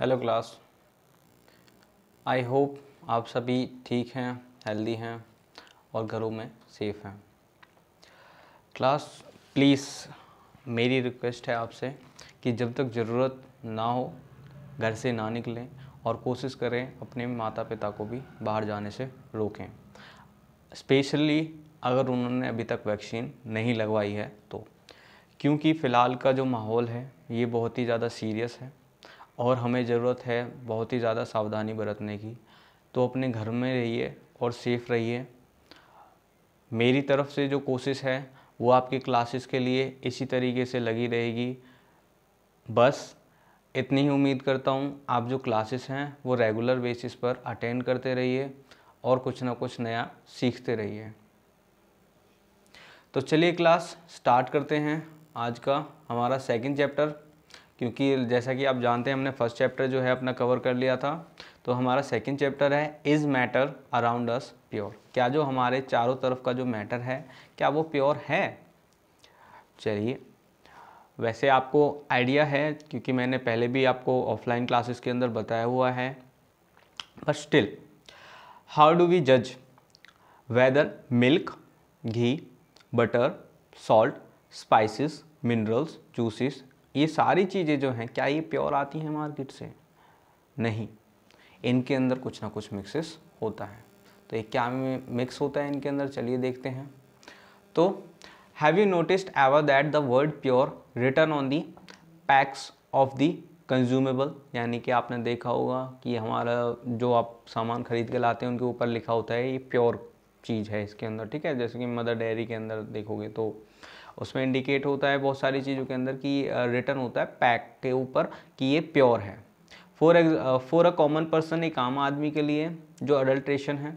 hello class I hope आप सभी ठीक हैं हेल्दी हैं और घरों में सेफ हैं क्लास प्लीज़ मेरी रिक्वेस्ट है आपसे कि जब तक ज़रूरत ना हो घर से ना निकलें और कोशिश करें अपने माता पिता को भी बाहर जाने से रोकें स्पेशली अगर उन्होंने अभी तक वैक्सीन नहीं लगवाई है तो क्योंकि फ़िलहाल का जो माहौल है ये बहुत ही ज़्यादा सीरियस है और हमें ज़रूरत है बहुत ही ज़्यादा सावधानी बरतने की तो अपने घर में रहिए और सेफ़ रहिए मेरी तरफ से जो कोशिश है वो आपकी क्लासेस के लिए इसी तरीके से लगी रहेगी बस इतनी ही उम्मीद करता हूँ आप जो क्लासेस हैं वो रेगुलर बेसिस पर अटेंड करते रहिए और कुछ ना कुछ नया सीखते रहिए तो चलिए क्लास स्टार्ट करते हैं आज का हमारा सेकंड चैप्टर क्योंकि जैसा कि आप जानते हैं हमने फर्स्ट चैप्टर जो है अपना कवर कर लिया था तो हमारा सेकंड चैप्टर है is matter around us pure क्या जो हमारे चारों तरफ का जो मैटर है क्या वो प्योर है चलिए वैसे आपको आइडिया है क्योंकि मैंने पहले भी आपको ऑफलाइन क्लासेस के अंदर बताया हुआ है but still how do we जज whether milk ghee butter salt spices minerals juices ये सारी चीज़ें जो हैं क्या ये प्योर आती हैं मार्केट से नहीं इनके अंदर कुछ ना कुछ मिक्सेस होता है तो ये क्या मिक्स होता है इनके अंदर चलिए देखते हैं तो have you noticed ever that the word pure written on the packs of the consumable यानी कि आपने देखा होगा कि हमारा जो आप सामान खरीद के लाते हैं उनके ऊपर लिखा होता है ये प्योर चीज़ है इसके अंदर ठीक है जैसे कि मदर डेयरी के अंदर देखोगे तो उसमें इंडिकेट होता है बहुत सारी चीज़ों के अंदर कि रिटर्न होता है पैक के ऊपर कि ये प्योर है for for a common person एक आम आदमी के लिए जो अडल्ट्रेशन है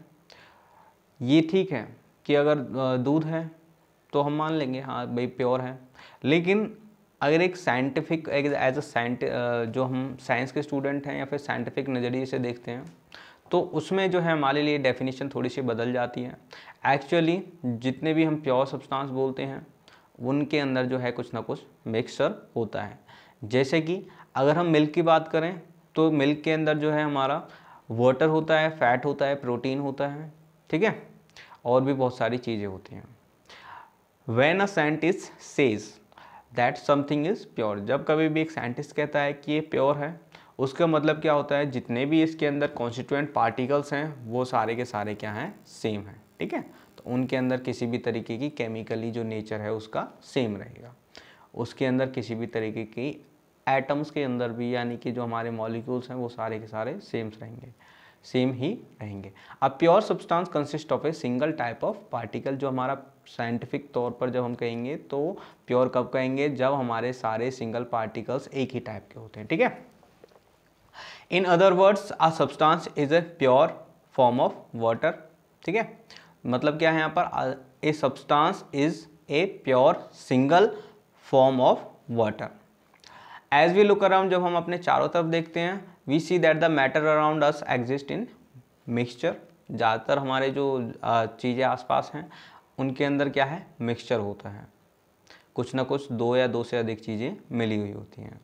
ये ठीक है कि अगर दूध है तो हम मान लेंगे हाँ भाई प्योर है लेकिन अगर एक साइंटिफिक एज अ साइंट जो हम साइंस के स्टूडेंट हैं या फिर साइंटिफिक नज़रिए से देखते हैं तो उसमें जो है हमारे लिए डेफिनेशन थोड़ी सी बदल जाती है एक्चुअली जितने भी हम प्योर सब्सटेंस बोलते हैं उनके अंदर जो है कुछ ना कुछ मिक्सचर होता है जैसे कि अगर हम मिल्क की बात करें तो मिल्क के अंदर जो है हमारा वाटर होता है फैट होता है प्रोटीन होता है ठीक है और भी बहुत सारी चीज़ें होती हैं when a scientist says that something is pure जब कभी भी एक साइंटिस्ट कहता है कि ये प्योर है उसका मतलब क्या होता है जितने भी इसके अंदर कॉन्स्टिट्यूएंट पार्टिकल्स हैं वो सारे के सारे क्या हैं सेम हैं ठीक है तो उनके अंदर किसी भी तरीके की केमिकली जो नेचर है उसका सेम रहेगा उसके अंदर किसी भी तरीके की एटम्स के अंदर भी यानी कि जो हमारे मॉलिक्यूल्स हैं वो सारे के सारे सेम्स रहेंगे सेम ही रहेंगे अब pure substance consist of a single type of particle जो हमारा साइंटिफिक तौर पर जब हम कहेंगे तो प्योर कब कहेंगे जब हमारे सारे सिंगल पार्टिकल्स एक ही टाइप के होते हैं ठीक है in other words a substance is a pure form of water ठीक है मतलब क्या है यहाँ पर a substance is a pure single form of water as we look around जब हम अपने चारों तरफ देखते हैं we see that the matter around us exist in mixture ज़्यादातर हमारे जो चीज़ें आसपास हैं उनके अंदर क्या है मिक्सचर होता है कुछ ना कुछ दो या दो से अधिक चीज़ें मिली हुई होती हैं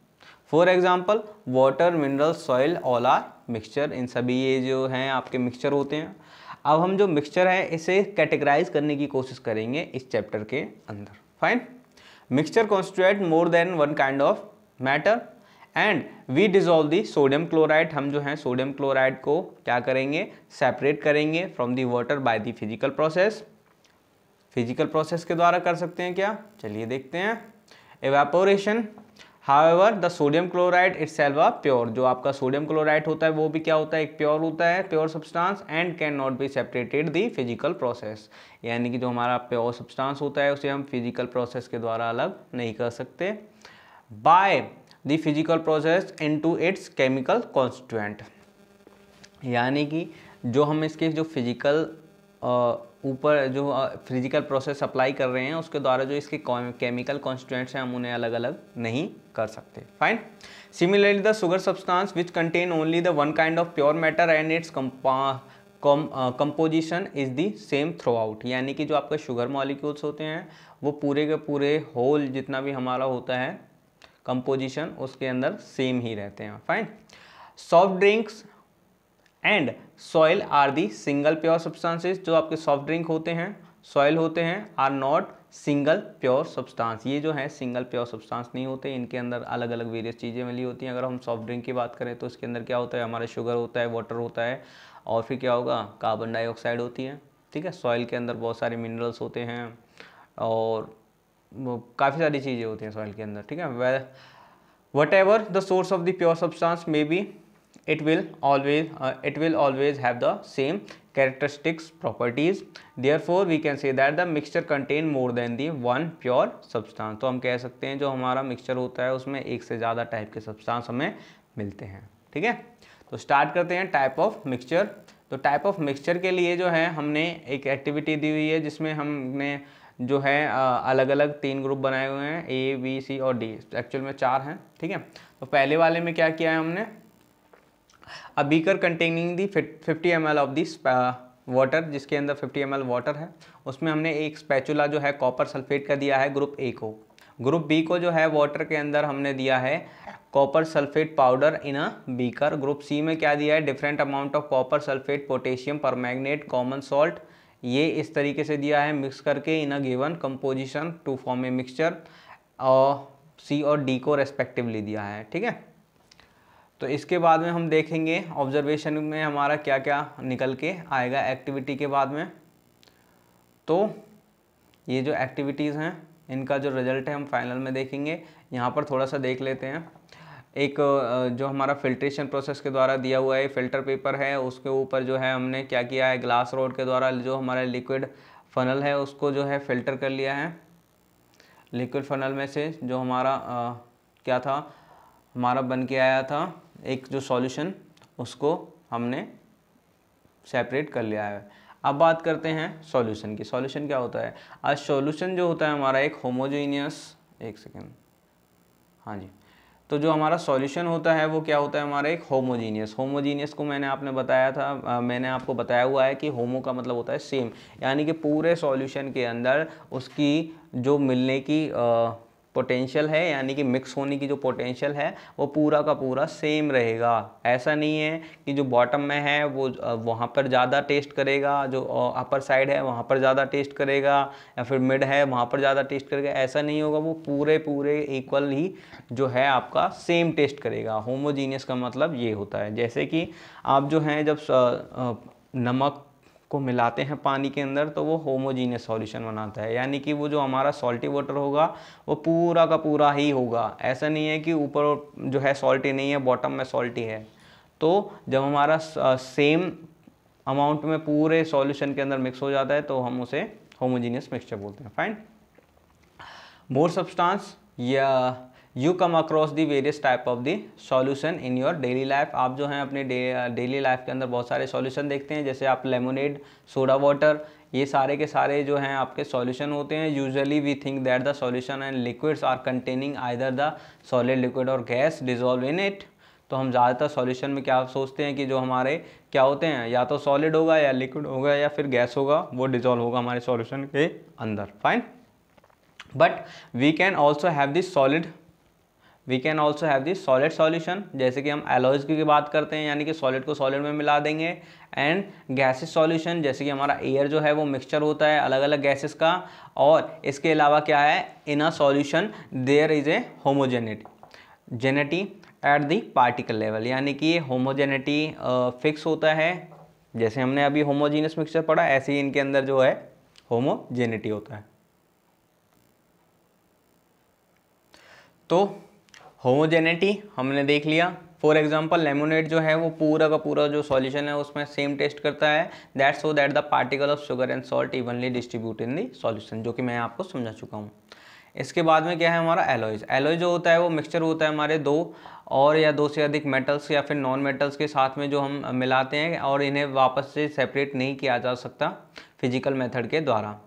for example water mineral soil all are mixture इन सभी ये जो हैं आपके मिक्सचर होते हैं अब हम जो मिक्सचर है इसे कैटेगराइज करने की कोशिश करेंगे इस चैप्टर के अंदर fine mixture constitute more than one kind of matter and we dissolve the sodium chloride हम जो है सोडियम क्लोराइड को क्या करेंगे सेपरेट करेंगे from the water by the physical process physical process के द्वारा कर सकते हैं क्या चलिए देखते हैं evaporation however the sodium chloride it's सेल्वा प्योर जो आपका सोडियम क्लोराइड होता है वो भी क्या होता है एक प्योर होता है pure substance and can not be separated the physical process यानी कि जो हमारा प्योर सब्सटेंस होता है उसे हम फिजिकल प्रोसेस के द्वारा अलग नहीं कर सकते by the physical process to its chemical constituent यानी कि जो हम इसके जो फिजिकल ऊपर जो फिजिकल प्रोसेस अप्लाई कर रहे हैं उसके द्वारा जो इसके केमिकल कॉन्स्टेंट्स हैं हम उन्हें अलग अलग नहीं कर सकते fine similarly the sugar substance which contain only the one kind of pure matter and its composition is the same throughout यानी कि जो आपके शुगर मॉलिक्यूल्स होते हैं वो पूरे के पूरे होल जितना भी हमारा होता है कंपोजिशन उसके अंदर सेम ही रहते हैं fine soft drinks and soil are the single pure substances जो आपके सॉफ्ट ड्रिंक होते हैं सॉयल होते हैं are not single pure substance ये जो है सिंगल प्योर सब्सटेंस नहीं होते इनके अंदर अलग अलग वेरियस चीज़ें मिली होती हैं अगर हम सॉफ्ट ड्रिंक की बात करें तो इसके अंदर क्या होता है हमारा शुगर होता है वाटर होता है और फिर क्या होगा कार्बन डाइऑक्साइड होती है ठीक है सॉयल के अंदर बहुत सारे मिनरल्स होते हैं और काफ़ी सारी चीज़ें होती हैं सॉइल के अंदर ठीक है whatever the source of the pure substance may be it will always uh, it will always have the same characteristics properties therefore we can say that the mixture contain more than the one pure substance तो हम कह सकते हैं जो हमारा mixture होता है उसमें एक से ज़्यादा type के substance हमें मिलते हैं ठीक है तो start करते हैं type of mixture तो type of mixture के लिए जो है हमने एक activity दी हुई है जिसमें हमने जो है अलग अलग तीन ग्रुप बनाए हुए हैं ए बी सी और डी एक्चुअल में चार हैं ठीक है तो पहले वाले में क्या किया है हमने a beaker containing the fifty M of the water जिसके अंदर 50 एम वाटर है उसमें हमने एक स्पैचुला जो है कॉपर सल्फेट का दिया है ग्रुप ए को ग्रुप बी को जो है वाटर के अंदर हमने दिया है copper sulphate powder in a beaker group C में क्या दिया है different amount of copper sulphate potassium magnet common salt ये इस तरीके से दिया है मिक्स करके in a given composition to form a mixture और सी और डी को रेस्पेक्टिवली दिया है ठीक है तो इसके बाद में हम देखेंगे ऑब्जर्वेशन में हमारा क्या क्या निकल के आएगा एक्टिविटी के बाद में तो ये जो एक्टिविटीज़ हैं इनका जो रिजल्ट है हम फाइनल में देखेंगे यहाँ पर थोड़ा सा देख लेते हैं एक जो हमारा फिल्ट्रेशन प्रोसेस के द्वारा दिया हुआ है फिल्टर पेपर है उसके ऊपर जो है हमने क्या किया है ग्लास रोड के द्वारा जो हमारा लिक्विड फनल है उसको जो है फिल्टर कर लिया है लिक्विड फनल में से जो हमारा आ, क्या था हमारा बन के आया था एक जो सॉल्यूशन उसको हमने सेपरेट कर लिया है अब बात करते हैं सॉल्यूशन की सॉल्यूशन क्या होता है आज सॉल्यूशन जो होता है हमारा एक होमोजेनियस एक सेकेंड हाँ जी तो जो हमारा सॉल्यूशन होता है वो क्या होता है हमारा एक होमोजीनियस होमोजीनियस को मैंने आपने बताया था आ, मैंने आपको बताया हुआ है कि होमो का मतलब होता है सेम यानी कि पूरे सॉल्यूशन के अंदर उसकी जो मिलने की आ, पोटेंशियल है यानी कि मिक्स होने की जो पोटेंशियल है वो पूरा का पूरा सेम रहेगा ऐसा नहीं है कि जो बॉटम में है वो वहाँ पर ज़्यादा टेस्ट करेगा जो अपर साइड है वहाँ पर ज़्यादा टेस्ट करेगा या फिर मिड है वहाँ पर ज़्यादा टेस्ट करेगा ऐसा नहीं होगा वो पूरे पूरे इक्वल ही जो है आपका सेम टेस्ट करेगा होमोजीनियस का मतलब ये होता है जैसे कि आप जो हैं जब नमक को मिलाते हैं पानी के अंदर तो वो होमोजीनियस सॉल्यूशन बनाता है यानी कि वो जो हमारा सॉल्टी वाटर होगा वो पूरा का पूरा ही होगा ऐसा नहीं है कि ऊपर जो है सॉल्टी नहीं है बॉटम में सॉल्टी है तो जब हमारा सेम अमाउंट में पूरे सॉल्यूशन के अंदर मिक्स हो जाता है तो हम उसे होमोजीनियस मिक्सचर बोलते हैं फाइन मोर सब्सटांस या you come across the various type of the solution in your daily life आप जो हैं अपने डेली लाइफ के अंदर बहुत सारे सॉल्यूशन देखते हैं जैसे आप लेमोनेड सोडा वाटर ये सारे के सारे जो हैं आपके सॉल्यूशन होते हैं usually we think that the solution and liquids are containing either the solid liquid और गैस डिजोल्व इन इट तो हम ज़्यादातर सॉल्यूशन में क्या सोचते हैं कि जो हमारे क्या होते हैं या तो सॉलिड होगा या लिक्विड होगा या फिर गैस होगा वो डिजोल्व होगा हमारे सॉल्यूशन के अंदर fine but we can also have this solid we can also have this solid solution जैसे कि हम एलोइज की बात करते हैं यानी कि सॉलिड को सॉलिड में मिला देंगे एंड गैसेस सॉल्यूशन जैसे कि हमारा एयर जो है वो मिक्सचर होता है अलग अलग गैसेस का और इसके अलावा क्या है in a solution there is a homogeneity जेनेटी एट दी पार्टिकल लेवल यानी कि होमोजेनेटी होमोजेनिटी फिक्स होता है जैसे हमने अभी होमोजीनियस मिक्सचर पढ़ा ऐसे ही इनके अंदर जो है होमोजेनिटी होता है तो होमोजेनेटी हमने देख लिया फॉर एग्जाम्पल लेमोनेट जो है वो पूरा का पूरा जो सॉल्यूशन है उसमें सेम टेस्ट करता है that so that the particle of sugar and salt evenly distribute in the solution जो कि मैं आपको समझा चुका हूँ इसके बाद में क्या है हमारा एलोइज एलोइज जो होता है वो मिक्सचर होता है हमारे दो और या दो से अधिक मेटल्स या फिर नॉन मेटल्स के साथ में जो हम मिलाते हैं और इन्हें वापस से सेपरेट नहीं किया जा सकता फिजिकल मेथड के द्वारा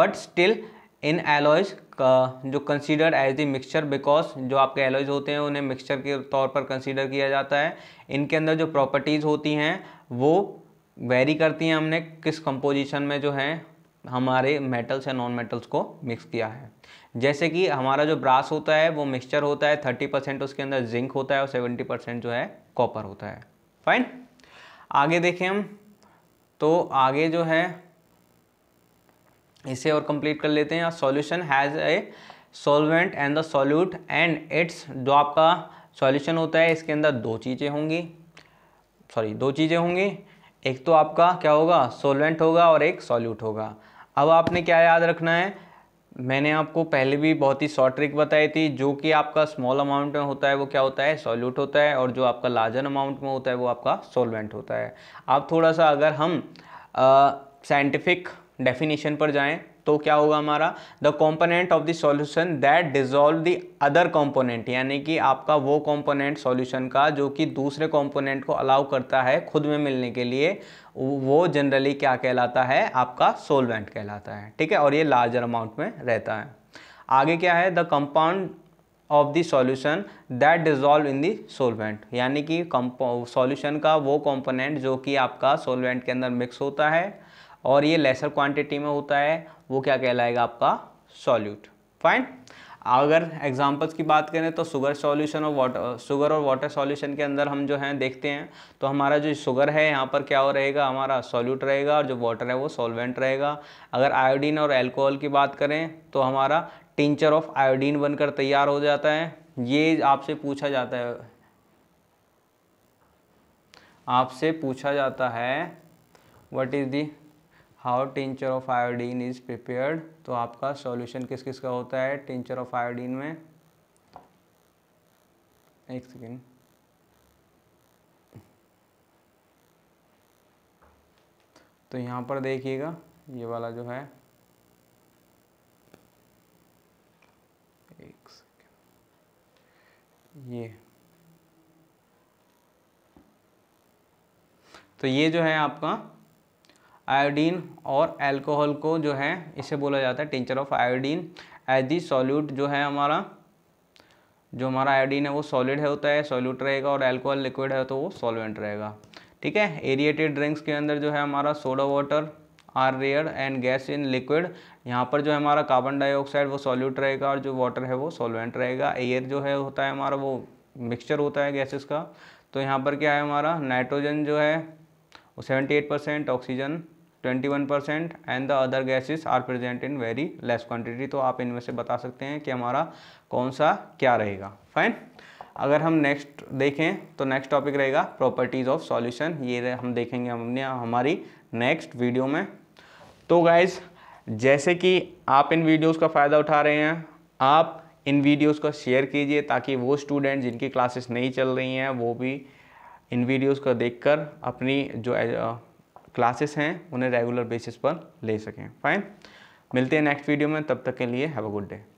बट स्टिल इन एलॉयज का जो consider as the mixture because जो आपके एलॉयज होते हैं उन्हें मिक्सचर के तौर पर कंसीडर किया जाता है इनके अंदर जो प्रॉपर्टीज़ होती हैं वो वेरी करती हैं हमने किस कंपोजिशन में जो है हमारे मेटल्स या नॉन मेटल्स को मिक्स किया है जैसे कि हमारा जो ब्रास होता है वो मिक्सचर होता है थर्टी परसेंट उसके अंदर जिंक होता है और सेवेंटी परसेंट जो है कॉपर होता है फाइन आगे देखें हम तो आगे जो है इसे और कंप्लीट कर लेते हैं solution has a solvent and the solute and it's जो आपका सॉल्यूशन होता है इसके अंदर दो चीज़ें होंगी सॉरी दो चीज़ें होंगी एक तो आपका क्या होगा सोलवेंट होगा और एक सॉल्यूट होगा अब आपने क्या याद रखना है मैंने आपको पहले भी बहुत ही शॉर्ट ट्रिक बताई थी जो कि आपका स्मॉल अमाउंट में होता है वो क्या होता है सॉल्यूट होता है और जो आपका लार्जर अमाउंट में होता है वो आपका सोलवेंट होता है अब थोड़ा सा अगर हम साइंटिफिक डेफिनेशन पर जाएं तो क्या होगा हमारा the component of the solution that dissolve the other component यानी कि आपका वो कॉम्पोनेंट सॉल्यूशन का जो कि दूसरे कॉम्पोनेंट को अलाउ करता है खुद में मिलने के लिए वो जनरली क्या कहलाता है आपका सोलवेंट कहलाता है ठीक है और ये लार्जर अमाउंट में रहता है आगे क्या है the compound of the solution that dissolve in the solvent यानी कि सॉल्यूशन का वो कॉम्पोनेंट जो कि आपका सोलवेंट के अंदर मिक्स होता है और ये लेसर क्वांटिटी में होता है वो क्या कहलाएगा आपका सॉल्यूट फाइन अगर एग्जांपल्स की बात करें तो शुगर सॉल्यूशन और वाटर शुगर और वाटर सॉल्यूशन के अंदर हम जो हैं देखते हैं तो हमारा जो शुगर है यहाँ पर क्या हो रहेगा हमारा सॉल्यूट रहेगा और जो वाटर है वो सॉल्वेंट रहेगा अगर आयोडीन और एल्कोहल की बात करें तो हमारा टिंचर ऑफ आयोडीन बनकर तैयार हो जाता है ये आपसे पूछा जाता है आपसे पूछा जाता है what is the how tincture of iodine is prepared तो आपका सॉल्यूशन किस किस का होता है टिंचर ऑफ आयोडीन में एक सेकेंड तो यहाँ पर देखिएगा ये वाला जो है एक सेकेंड ये तो ये जो है आपका आयोडीन और अल्कोहल को जो है इसे बोला जाता है tincture of iodine as the solute जो है हमारा जो हमारा आयोडीन है वो सॉलिड है होता है सॉल्यूट रहेगा और अल्कोहल लिक्विड है तो वो सॉल्वेंट रहेगा ठीक है एरिएटेड ड्रिंक्स के अंदर जो है हमारा soda water are rare and gas in liquid यहाँ पर जो है हमारा कार्बन डाइऑक्साइड वो सॉल्यूट रहेगा और जो वाटर है वो सॉल्वेंट रहेगा एयर जो है होता है हमारा वो मिक्सचर होता है गैसेस का तो यहाँ पर क्या है हमारा नाइट्रोजन जो है वो seventy eight percent oxygen 21 percent and the other gases are present in very less quantity तो आप इनमें से बता सकते हैं कि हमारा कौन सा क्या रहेगा फाइन अगर हम नेक्स्ट देखें तो नेक्स्ट टॉपिक रहेगा प्रॉपर्टीज़ ऑफ सॉल्यूशन ये हम देखेंगे हमने हमारी नेक्स्ट वीडियो में तो गाइज जैसे कि आप इन वीडियोज़ का फ़ायदा उठा रहे हैं आप इन वीडियोज़ को शेयर कीजिए ताकि वो स्टूडेंट जिनकी क्लासेस नहीं चल रही हैं वो भी इन वीडियोज़ को देखकर अपनी जो क्लासेस हैं उन्हें रेगुलर बेसिस पर ले सकें फाइन मिलते हैं नेक्स्ट वीडियो में तब तक के लिए हैव अ गुड डे